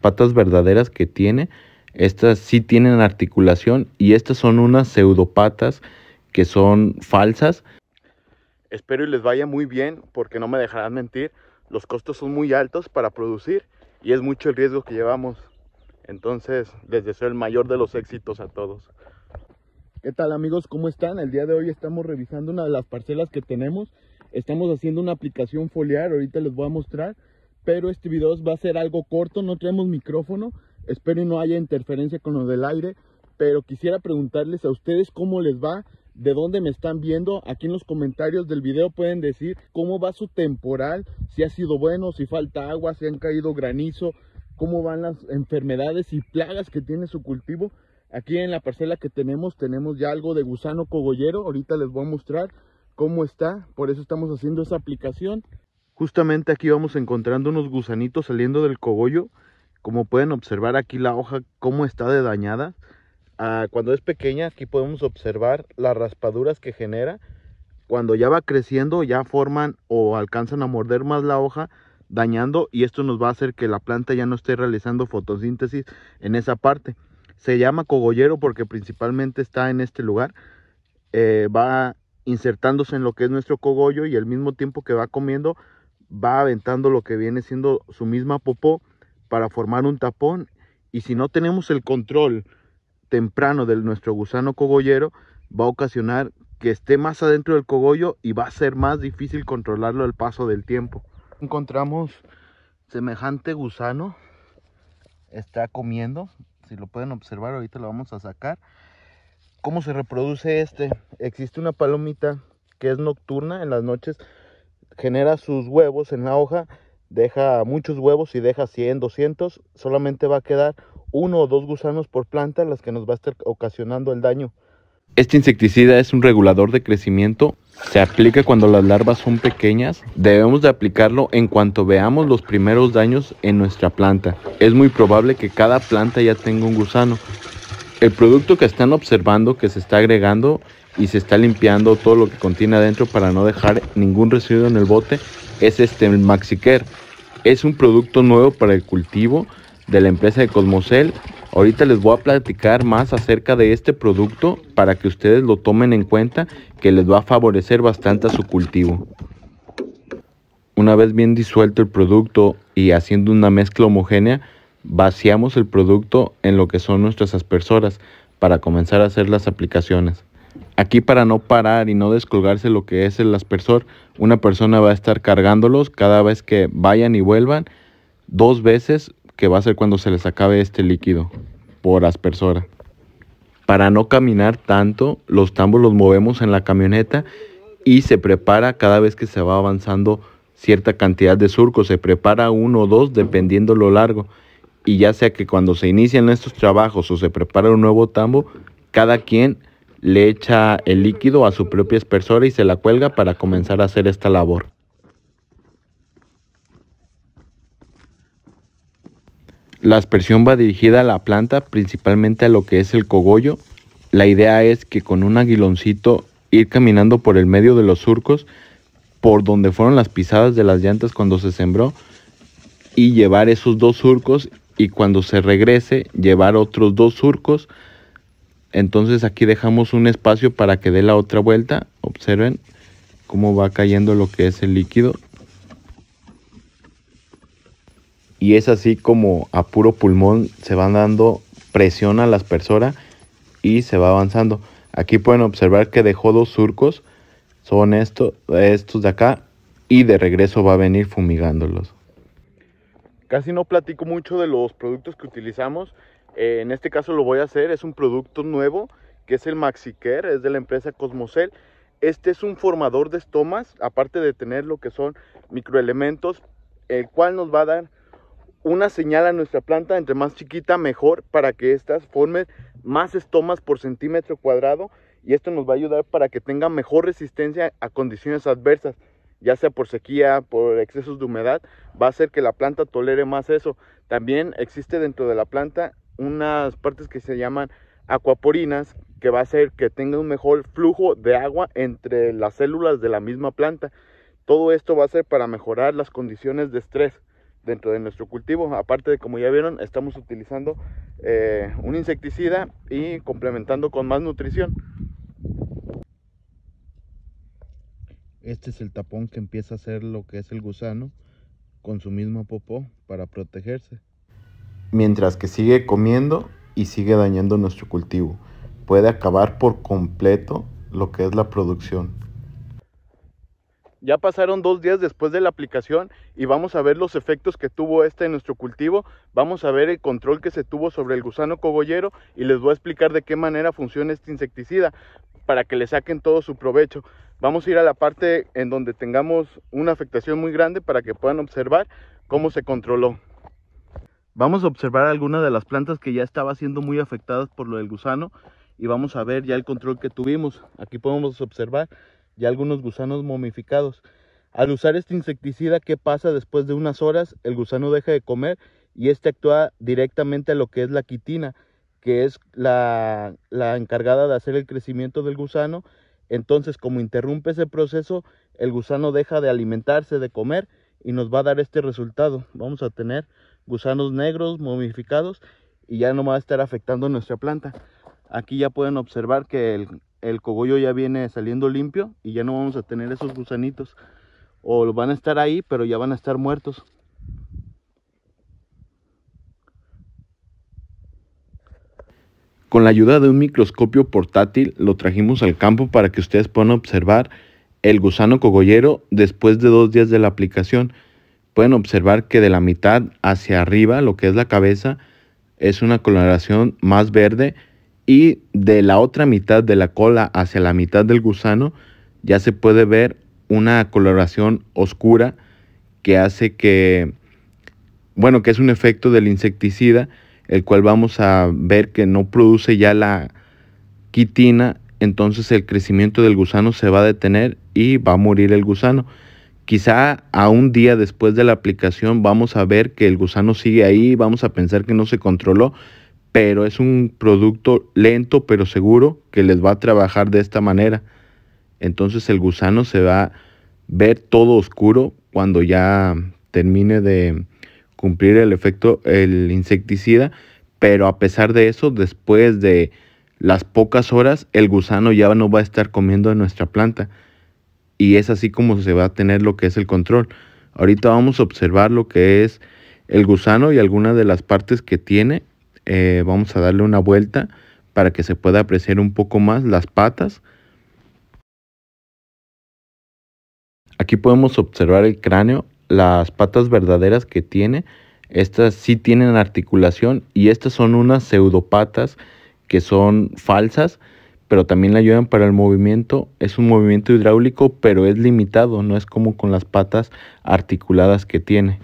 patas verdaderas que tiene, estas sí tienen articulación y estas son unas pseudopatas que son falsas. Espero y les vaya muy bien porque no me dejarán mentir, los costos son muy altos para producir y es mucho el riesgo que llevamos. Entonces les deseo el mayor de los éxitos a todos. ¿Qué tal amigos? ¿Cómo están? El día de hoy estamos revisando una de las parcelas que tenemos. Estamos haciendo una aplicación foliar, ahorita les voy a mostrar pero este video va a ser algo corto, no tenemos micrófono, espero no haya interferencia con lo del aire, pero quisiera preguntarles a ustedes cómo les va, de dónde me están viendo, aquí en los comentarios del video pueden decir cómo va su temporal, si ha sido bueno, si falta agua, si han caído granizo, cómo van las enfermedades y plagas que tiene su cultivo. Aquí en la parcela que tenemos, tenemos ya algo de gusano cogollero, ahorita les voy a mostrar cómo está, por eso estamos haciendo esa aplicación. Justamente aquí vamos encontrando unos gusanitos saliendo del cogollo. Como pueden observar aquí la hoja, cómo está de dañada. Ah, cuando es pequeña, aquí podemos observar las raspaduras que genera. Cuando ya va creciendo, ya forman o alcanzan a morder más la hoja, dañando. Y esto nos va a hacer que la planta ya no esté realizando fotosíntesis en esa parte. Se llama cogollero porque principalmente está en este lugar. Eh, va insertándose en lo que es nuestro cogollo y al mismo tiempo que va comiendo va aventando lo que viene siendo su misma popó para formar un tapón y si no tenemos el control temprano de nuestro gusano cogollero va a ocasionar que esté más adentro del cogollo y va a ser más difícil controlarlo al paso del tiempo. Encontramos semejante gusano, está comiendo, si lo pueden observar ahorita lo vamos a sacar. ¿Cómo se reproduce este? Existe una palomita que es nocturna en las noches, genera sus huevos en la hoja, deja muchos huevos y deja 100, 200, solamente va a quedar uno o dos gusanos por planta las que nos va a estar ocasionando el daño. Este insecticida es un regulador de crecimiento, se aplica cuando las larvas son pequeñas, debemos de aplicarlo en cuanto veamos los primeros daños en nuestra planta. Es muy probable que cada planta ya tenga un gusano. El producto que están observando que se está agregando y se está limpiando todo lo que contiene adentro para no dejar ningún residuo en el bote es este el Es un producto nuevo para el cultivo de la empresa de Cosmocel. Ahorita les voy a platicar más acerca de este producto para que ustedes lo tomen en cuenta que les va a favorecer bastante a su cultivo. Una vez bien disuelto el producto y haciendo una mezcla homogénea, vaciamos el producto en lo que son nuestras aspersoras para comenzar a hacer las aplicaciones. Aquí para no parar y no descolgarse lo que es el aspersor, una persona va a estar cargándolos cada vez que vayan y vuelvan, dos veces, que va a ser cuando se les acabe este líquido por aspersora. Para no caminar tanto, los tambos los movemos en la camioneta y se prepara cada vez que se va avanzando cierta cantidad de surcos, se prepara uno o dos dependiendo lo largo. Y ya sea que cuando se inician estos trabajos o se prepara un nuevo tambo, cada quien le echa el líquido a su propia espersora y se la cuelga para comenzar a hacer esta labor. La aspersión va dirigida a la planta, principalmente a lo que es el cogollo. La idea es que con un aguiloncito ir caminando por el medio de los surcos, por donde fueron las pisadas de las llantas cuando se sembró, y llevar esos dos surcos y cuando se regrese llevar otros dos surcos entonces aquí dejamos un espacio para que dé la otra vuelta. Observen cómo va cayendo lo que es el líquido. Y es así como a puro pulmón se van dando presión a la aspersora y se va avanzando. Aquí pueden observar que dejó dos surcos. Son estos de acá. Y de regreso va a venir fumigándolos. Casi no platico mucho de los productos que utilizamos eh, en este caso lo voy a hacer, es un producto nuevo que es el MaxiCare, es de la empresa Cosmocel. Este es un formador de estomas, aparte de tener lo que son microelementos, el cual nos va a dar una señal a nuestra planta, entre más chiquita mejor, para que estas formen más estomas por centímetro cuadrado y esto nos va a ayudar para que tenga mejor resistencia a condiciones adversas, ya sea por sequía, por excesos de humedad, va a hacer que la planta tolere más eso. También existe dentro de la planta unas partes que se llaman acuaporinas, que va a hacer que tenga un mejor flujo de agua entre las células de la misma planta. Todo esto va a ser para mejorar las condiciones de estrés dentro de nuestro cultivo. Aparte de como ya vieron, estamos utilizando eh, un insecticida y complementando con más nutrición. Este es el tapón que empieza a hacer lo que es el gusano con su mismo popó para protegerse mientras que sigue comiendo y sigue dañando nuestro cultivo. Puede acabar por completo lo que es la producción. Ya pasaron dos días después de la aplicación y vamos a ver los efectos que tuvo este en nuestro cultivo, vamos a ver el control que se tuvo sobre el gusano cogollero y les voy a explicar de qué manera funciona este insecticida para que le saquen todo su provecho. Vamos a ir a la parte en donde tengamos una afectación muy grande para que puedan observar cómo se controló. Vamos a observar algunas de las plantas que ya estaba siendo muy afectadas por lo del gusano y vamos a ver ya el control que tuvimos. Aquí podemos observar ya algunos gusanos momificados. Al usar este insecticida, ¿qué pasa después de unas horas? El gusano deja de comer y este actúa directamente a lo que es la quitina, que es la, la encargada de hacer el crecimiento del gusano. Entonces, como interrumpe ese proceso, el gusano deja de alimentarse, de comer y nos va a dar este resultado. Vamos a tener gusanos negros momificados y ya no va a estar afectando nuestra planta. Aquí ya pueden observar que el, el cogollo ya viene saliendo limpio y ya no vamos a tener esos gusanitos. O van a estar ahí, pero ya van a estar muertos. Con la ayuda de un microscopio portátil lo trajimos al campo para que ustedes puedan observar el gusano cogollero después de dos días de la aplicación pueden observar que de la mitad hacia arriba, lo que es la cabeza, es una coloración más verde y de la otra mitad de la cola hacia la mitad del gusano ya se puede ver una coloración oscura que hace que, bueno, que es un efecto del insecticida, el cual vamos a ver que no produce ya la quitina, entonces el crecimiento del gusano se va a detener y va a morir el gusano. Quizá a un día después de la aplicación vamos a ver que el gusano sigue ahí, vamos a pensar que no se controló, pero es un producto lento pero seguro que les va a trabajar de esta manera. Entonces el gusano se va a ver todo oscuro cuando ya termine de cumplir el efecto el insecticida, pero a pesar de eso, después de las pocas horas, el gusano ya no va a estar comiendo en nuestra planta y es así como se va a tener lo que es el control. Ahorita vamos a observar lo que es el gusano y algunas de las partes que tiene. Eh, vamos a darle una vuelta para que se pueda apreciar un poco más las patas. Aquí podemos observar el cráneo, las patas verdaderas que tiene. Estas sí tienen articulación y estas son unas pseudopatas que son falsas pero también le ayudan para el movimiento. Es un movimiento hidráulico, pero es limitado, no es como con las patas articuladas que tiene.